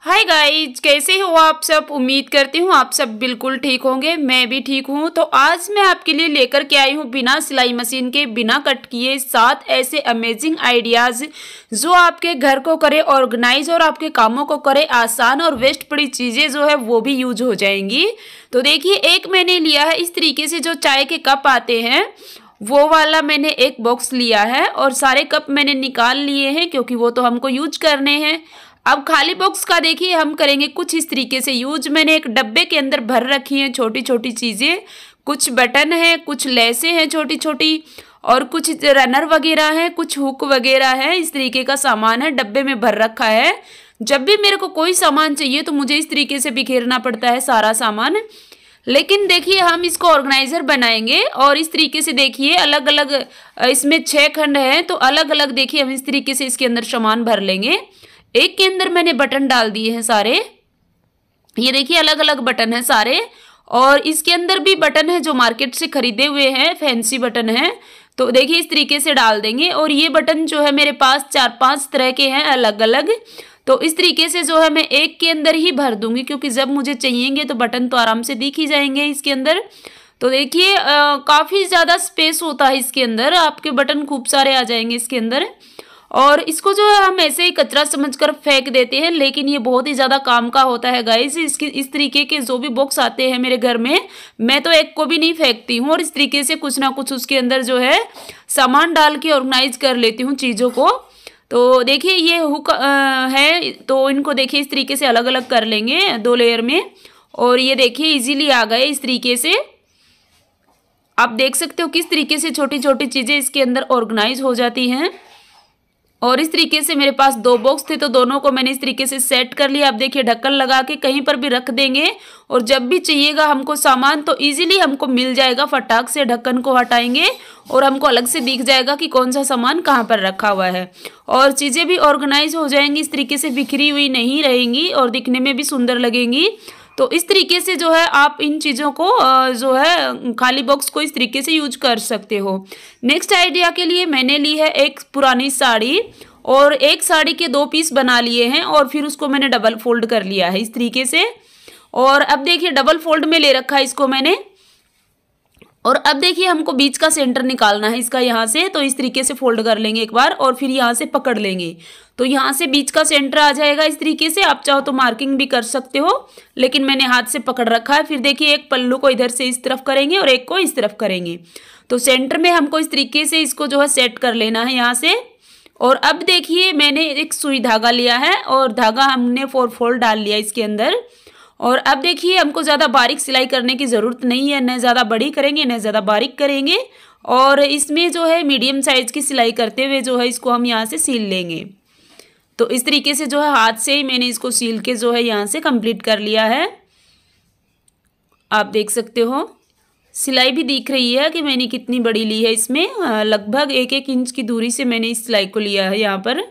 hi guys कैसे हो आप सब उम्मीद करती हूँ आप सब बिल्कुल ठीक होंगे मैं भी ठीक हूँ तो आज मैं आपके लिए लेकर के आई हूँ बिना सिलाई मशीन के बिना कट किए सात ऐसे अमेजिंग आइडियाज़ जो आपके घर को करे ऑर्गेनाइज और आपके कामों को करे आसान और वेस्ट पड़ी चीज़ें जो है वो भी यूज हो जाएंगी तो देखिए एक मैंने लिया है इस तरीके से जो चाय के कप आते हैं वो वाला मैंने एक बॉक्स लिया है और सारे कप मैंने निकाल लिए हैं क्योंकि वो तो हमको यूज करने हैं अब खाली बॉक्स का देखिए हम करेंगे कुछ इस तरीके से यूज मैंने एक डब्बे के अंदर भर रखी हैं छोटी छोटी चीज़ें कुछ बटन है कुछ लेसें हैं छोटी छोटी और कुछ रनर वगैरह है कुछ हुक वगैरह है इस तरीके का सामान है डब्बे में भर रखा है जब भी मेरे को कोई सामान चाहिए तो मुझे इस तरीके से बिखेरना पड़ता है सारा सामान लेकिन देखिए हम इसको ऑर्गेनाइज़र बनाएंगे और इस तरीके से देखिए अलग अलग इसमें छः खंड हैं तो अलग अलग देखिए हम इस तरीके से इसके अंदर सामान भर लेंगे एक के अंदर मैंने बटन डाल दिए हैं सारे ये देखिए अलग अलग बटन है सारे और इसके अंदर भी बटन है जो मार्केट से खरीदे हुए हैं फैंसी बटन है तो देखिए इस तरीके से डाल देंगे और ये बटन जो है मेरे पास चार पांच तरह के हैं अलग अलग तो इस तरीके से जो है मैं एक के अंदर ही भर दूंगी क्योंकि जब मुझे चाहिएंगे तो बटन तो आराम से दिख ही जाएंगे इसके अंदर तो देखिए काफ़ी ज़्यादा स्पेस होता है इसके अंदर आपके बटन खूब सारे आ जाएंगे इसके अंदर और इसको जो है हम ऐसे ही कचरा समझकर फेंक देते हैं लेकिन ये बहुत ही ज़्यादा काम का होता है गाइस इसकी इस तरीके के जो भी बॉक्स आते हैं मेरे घर में मैं तो एक को भी नहीं फेंकती हूँ और इस तरीके से कुछ ना कुछ उसके अंदर जो है सामान डाल के ऑर्गेनाइज कर लेती हूँ चीज़ों को तो देखिए ये हुक है तो इनको देखिए इस तरीके से अलग अलग कर लेंगे दो लेयर में और ये देखिए ईजीली आ गए इस तरीके से आप देख सकते हो किस तरीके से छोटी छोटी चीज़ें इसके अंदर ऑर्गेनाइज हो जाती हैं और इस तरीके से मेरे पास दो बॉक्स थे तो दोनों को मैंने इस तरीके से सेट कर लिया आप देखिए ढक्कन लगा के कहीं पर भी रख देंगे और जब भी चाहिएगा हमको सामान तो इजीली हमको मिल जाएगा फटाक से ढक्कन को हटाएंगे और हमको अलग से दिख जाएगा कि कौन सा सामान कहाँ पर रखा हुआ है और चीज़ें भी ऑर्गेनाइज हो जाएंगी इस तरीके से बिखरी हुई नहीं रहेंगी और दिखने में भी सुंदर लगेंगी तो इस तरीके से जो है आप इन चीज़ों को जो है खाली बॉक्स को इस तरीके से यूज कर सकते हो नेक्स्ट आइडिया के लिए मैंने ली है एक पुरानी साड़ी और एक साड़ी के दो पीस बना लिए हैं और फिर उसको मैंने डबल फोल्ड कर लिया है इस तरीके से और अब देखिए डबल फोल्ड में ले रखा है इसको मैंने और अब देखिए हमको बीच का सेंटर निकालना है इसका यहाँ से तो इस तरीके से फोल्ड कर लेंगे एक बार और फिर यहाँ से पकड़ लेंगे तो यहाँ से बीच का सेंटर आ जाएगा इस तरीके से आप चाहो तो मार्किंग भी कर सकते हो लेकिन मैंने हाथ से पकड़ रखा है फिर देखिए एक पल्लू को इधर से इस तरफ करेंगे और एक को इस तरफ करेंगे तो सेंटर में हमको इस तरीके से इसको जो है सेट कर लेना है यहाँ से और अब देखिए मैंने एक सुई धागा लिया है और धागा हमने फोर फोल्ड डाल लिया इसके अंदर और अब देखिए हमको ज़्यादा बारीक सिलाई करने की ज़रूरत नहीं है न ज़्यादा बड़ी करेंगे न ज़्यादा बारीक करेंगे और इसमें जो है मीडियम साइज़ की सिलाई करते हुए जो है इसको हम यहाँ से सील लेंगे तो इस तरीके से जो है हाथ से ही मैंने इसको सील के जो है यहाँ से कंप्लीट कर लिया है आप देख सकते हो सिलाई भी दिख रही है कि मैंने कितनी बड़ी ली है इसमें लगभग एक एक इंच की दूरी से मैंने इस सिलाई को लिया है यहाँ पर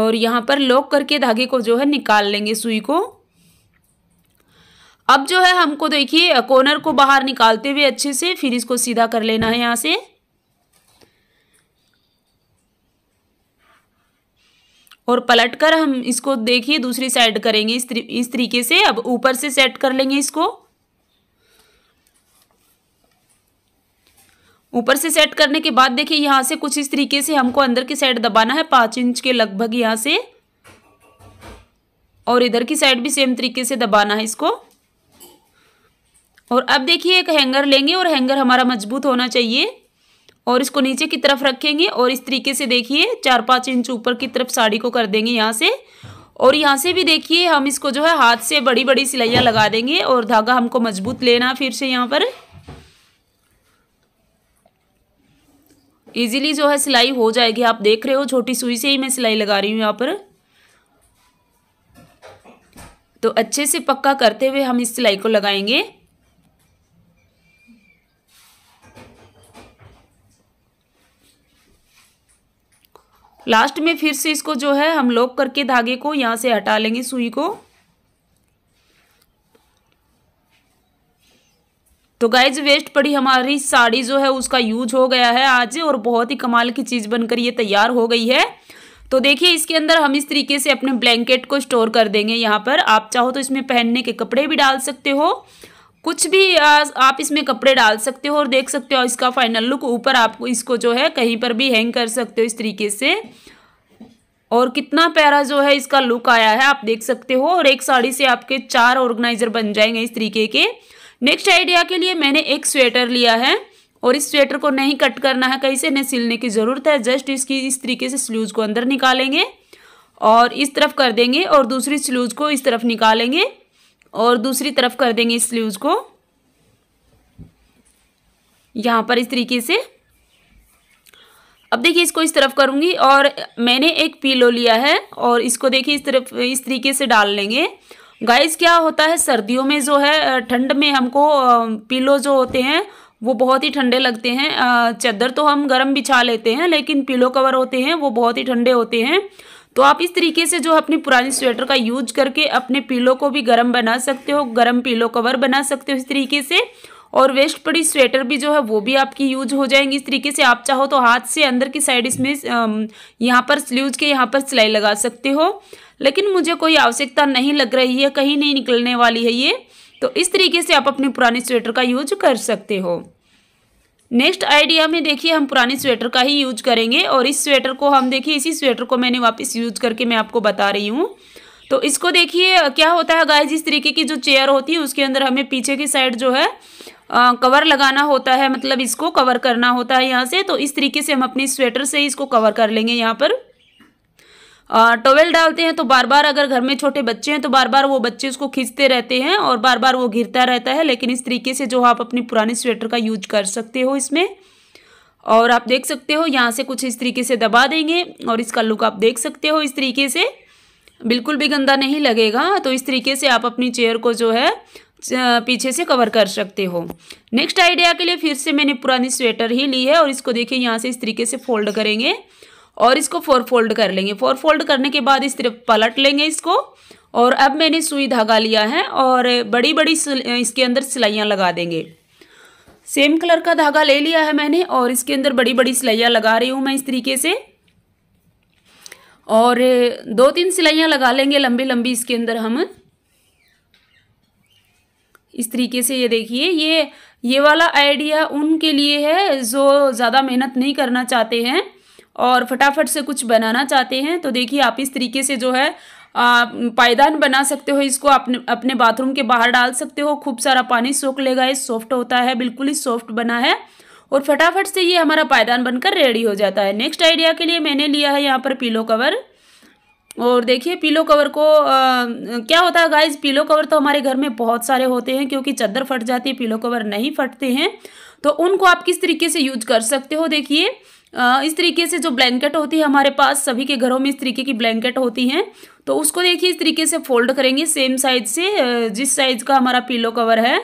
और यहाँ पर लॉक करके धागे को जो है निकाल लेंगे सुई को अब जो है हमको देखिए कॉर्नर को बाहर निकालते हुए अच्छे से फिर इसको सीधा कर लेना है यहाँ से और पलट कर हम इसको देखिए दूसरी साइड करेंगे इस इस तरीके से अब ऊपर से सेट कर लेंगे इसको ऊपर से सेट करने के बाद देखिए यहां से कुछ इस तरीके से हमको अंदर की साइड दबाना है पांच इंच के लगभग यहाँ से और इधर की साइड भी सेम तरीके से दबाना है इसको और अब देखिए एक हैंगर लेंगे और हैंगर हमारा मजबूत होना चाहिए और इसको नीचे की तरफ रखेंगे और इस तरीके से देखिए चार पाँच इंच ऊपर की तरफ साड़ी को कर देंगे यहाँ से और यहाँ से भी देखिए हम इसको जो है हाथ से बड़ी बड़ी सिलाइयाँ लगा देंगे और धागा हमको मजबूत लेना फिर से यहाँ पर इजीली जो है सिलाई हो जाएगी आप देख रहे हो छोटी सुई से ही मैं सिलाई लगा रही हूँ यहाँ पर तो अच्छे से पक्का करते हुए हम इस सिलाई को लगाएंगे लास्ट में फिर से इसको जो है हम लॉक करके धागे को यहाँ से हटा लेंगे सुई को तो गाइज वेस्ट पड़ी हमारी साड़ी जो है उसका यूज हो गया है आज और बहुत ही कमाल की चीज़ बनकर ये तैयार हो गई है तो देखिए इसके अंदर हम इस तरीके से अपने ब्लैंकेट को स्टोर कर देंगे यहाँ पर आप चाहो तो इसमें पहनने के कपड़े भी डाल सकते हो कुछ भी आप इसमें कपड़े डाल सकते हो और देख सकते हो इसका फाइनल लुक ऊपर आप इसको जो है कहीं पर भी हैंग कर सकते हो इस तरीके से और कितना प्यारा जो है इसका लुक आया है आप देख सकते हो और एक साड़ी से आपके चार ऑर्गेनाइजर बन जाएंगे इस तरीके के नेक्स्ट आइडिया के लिए मैंने एक स्वेटर लिया है और इस स्वेटर को नहीं कट करना है कहीं से नहीं सिलने की ज़रूरत है जस्ट इसकी इस तरीके से स्लूज को अंदर निकालेंगे और इस तरफ कर देंगे और दूसरी स्लूज को इस तरफ निकालेंगे और दूसरी तरफ कर देंगे इस स्लीव को यहाँ पर इस तरीके से अब देखिए इसको इस तरफ करूँगी और मैंने एक पीलो लिया है और इसको देखिए इस तरफ इस तरीके से डाल लेंगे गाइस क्या होता है सर्दियों में जो है ठंड में हमको पीलो जो होते हैं वो बहुत ही ठंडे लगते हैं चादर तो हम गर्म बिछा लेते हैं लेकिन पीलो कवर होते हैं वो बहुत ही ठंडे होते हैं तो आप इस तरीके से जो अपनी पुरानी स्वेटर का यूज करके अपने पीलो को भी गर्म बना सकते हो गर्म पीलो कवर बना सकते हो इस तरीके से और वेस्ट पड़ी स्वेटर भी जो है वो भी आपकी यूज हो जाएंगी इस तरीके से आप चाहो तो हाथ से अंदर की साइड इसमें यहाँ पर स्ल्यूज के यहाँ पर सिलाई लगा सकते हो लेकिन मुझे कोई आवश्यकता नहीं लग रही है कहीं नहीं निकलने वाली है ये तो इस तरीके से आप अपने पुराने स्वेटर का यूज कर सकते हो नेक्स्ट आइडिया में देखिए हम पुराने स्वेटर का ही यूज करेंगे और इस स्वेटर को हम देखिए इसी स्वेटर को मैंने वापस यूज करके मैं आपको बता रही हूँ तो इसको देखिए क्या होता है गाय जिस तरीके की जो चेयर होती है उसके अंदर हमें पीछे की साइड जो है आ, कवर लगाना होता है मतलब इसको कवर करना होता है यहाँ से तो इस तरीके से हम अपने स्वेटर से इसको कवर कर लेंगे यहाँ पर टॉवेल डालते हैं तो बार बार अगर घर में छोटे बच्चे हैं तो बार बार वो बच्चे उसको खींचते रहते हैं और बार बार वो घिरता रहता है लेकिन इस तरीके से जो आप अपनी पुरानी स्वेटर का यूज कर सकते हो इसमें और आप देख सकते हो यहाँ से कुछ इस तरीके से दबा देंगे और इसका लुक आप देख सकते हो इस तरीके से बिल्कुल भी गंदा नहीं लगेगा तो इस तरीके से आप अपनी चेयर को जो है पीछे से कवर कर सकते हो नेक्स्ट आइडिया के लिए फिर से मैंने पुरानी स्वेटर ही ली है और इसको देखिए यहाँ से इस तरीके से फोल्ड करेंगे और इसको फोर फोल्ड कर लेंगे फोर फोल्ड करने के बाद इस तरफ पलट लेंगे इसको और अब मैंने सुई धागा लिया है और बड़ी बड़ी इसके अंदर सिलाइयाँ लगा देंगे सेम कलर का धागा ले लिया है मैंने और इसके अंदर बड़ी बड़ी सिलाइयाँ लगा रही हूँ मैं इस तरीके से और दो तीन सिलाइयाँ लगा लेंगे लंबी लंबी इसके अंदर हम इस तरीके से ये देखिए ये ये वाला आइडिया उनके लिए है जो ज़्यादा मेहनत नहीं करना चाहते हैं और फटाफट से कुछ बनाना चाहते हैं तो देखिए आप इस तरीके से जो है पायदान बना सकते हो इसको अपने अपने बाथरूम के बाहर डाल सकते हो खूब सारा पानी सोख लेगा ये सॉफ्ट होता है बिल्कुल ही सॉफ्ट बना है और फटाफट से ये हमारा पायदान बनकर रेडी हो जाता है नेक्स्ट आइडिया के लिए मैंने लिया है यहाँ पर पीलो कवर और देखिए पीलो कवर को आ, क्या होता है गाइज पीलो कवर तो हमारे घर में बहुत सारे होते हैं क्योंकि चादर फट जाती है पीलो कवर नहीं फटते हैं तो उनको आप किस तरीके से यूज कर सकते हो देखिए इस तरीके से जो ब्लैंकेट होती है हमारे पास सभी के घरों में इस तरीके की ब्लैंकेट होती हैं तो उसको देखिए इस तरीके से फोल्ड करेंगे सेम साइज से जिस साइज का हमारा पिलो कवर है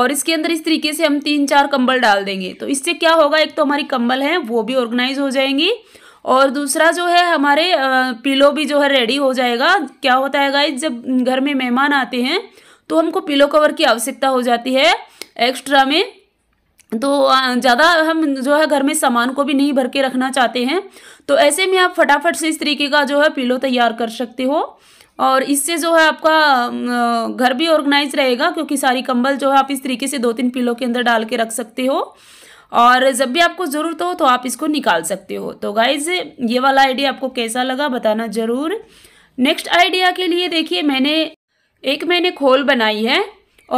और इसके अंदर इस तरीके से हम तीन चार कंबल डाल देंगे तो इससे क्या होगा एक तो हमारी कंबल है वो भी ऑर्गेनाइज हो जाएंगी और दूसरा जो है हमारे पिलो भी जो है रेडी हो जाएगा क्या होता है गाइज जब घर में मेहमान आते हैं तो हमको पिलो कवर की आवश्यकता हो जाती है एक्स्ट्रा में तो ज़्यादा हम जो है घर में सामान को भी नहीं भर के रखना चाहते हैं तो ऐसे में आप फटाफट से इस तरीके का जो है पिलो तैयार कर सकते हो और इससे जो है आपका घर भी ऑर्गेनाइज रहेगा क्योंकि सारी कंबल जो है आप इस तरीके से दो तीन पिलो के अंदर डाल के रख सकते हो और जब भी आपको ज़रूरत हो तो आप इसको निकाल सकते हो तो गाइज ये वाला आइडिया आपको कैसा लगा बताना ज़रूर नेक्स्ट आइडिया के लिए देखिए मैंने एक मैंने खोल बनाई है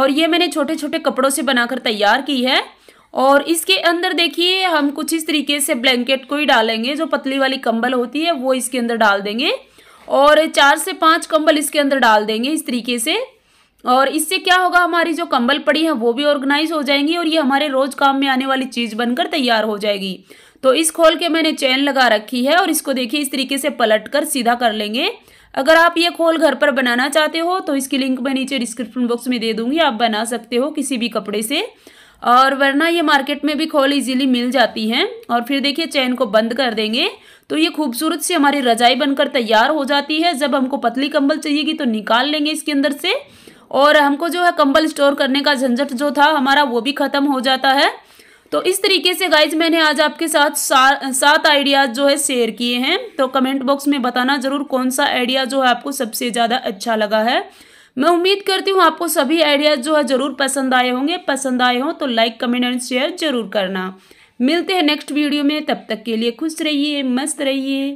और ये मैंने छोटे छोटे कपड़ों से बनाकर तैयार की है और इसके अंदर देखिए हम कुछ इस तरीके से ब्लैंकेट को ही डालेंगे जो पतली वाली कंबल होती है वो इसके अंदर डाल देंगे और चार से पाँच कंबल इसके अंदर डाल देंगे इस तरीके से और इससे क्या होगा हमारी जो कंबल पड़ी है वो भी ऑर्गेनाइज हो जाएंगी और ये हमारे रोज काम में आने वाली चीज़ बनकर तैयार हो जाएगी तो इस खोल के मैंने चैन लगा रखी है और इसको देखिए इस तरीके से पलट कर सीधा कर लेंगे अगर आप ये खोल घर पर बनाना चाहते हो तो इसकी लिंक मैं नीचे डिस्क्रिप्शन बॉक्स में दे दूंगी आप बना सकते हो किसी भी कपड़े से और वरना ये मार्केट में भी खोल इजीली मिल जाती हैं और फिर देखिए चैन को बंद कर देंगे तो ये खूबसूरत सी हमारी रजाई बनकर तैयार हो जाती है जब हमको पतली कंबल चाहिएगी तो निकाल लेंगे इसके अंदर से और हमको जो है कंबल स्टोर करने का झंझट जो था हमारा वो भी ख़त्म हो जाता है तो इस तरीके से गाइज मैंने आज आपके साथ सात आइडियाज़ जो है शेयर किए हैं तो कमेंट बॉक्स में बताना ज़रूर कौन सा आइडिया जो है आपको सबसे ज़्यादा अच्छा लगा है मैं उम्मीद करती हूँ आपको सभी आइडियाज़ जो है ज़रूर पसंद आए होंगे पसंद आए हों तो लाइक कमेंट एंड शेयर ज़रूर करना मिलते हैं नेक्स्ट वीडियो में तब तक के लिए खुश रहिए मस्त रहिए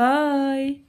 बाय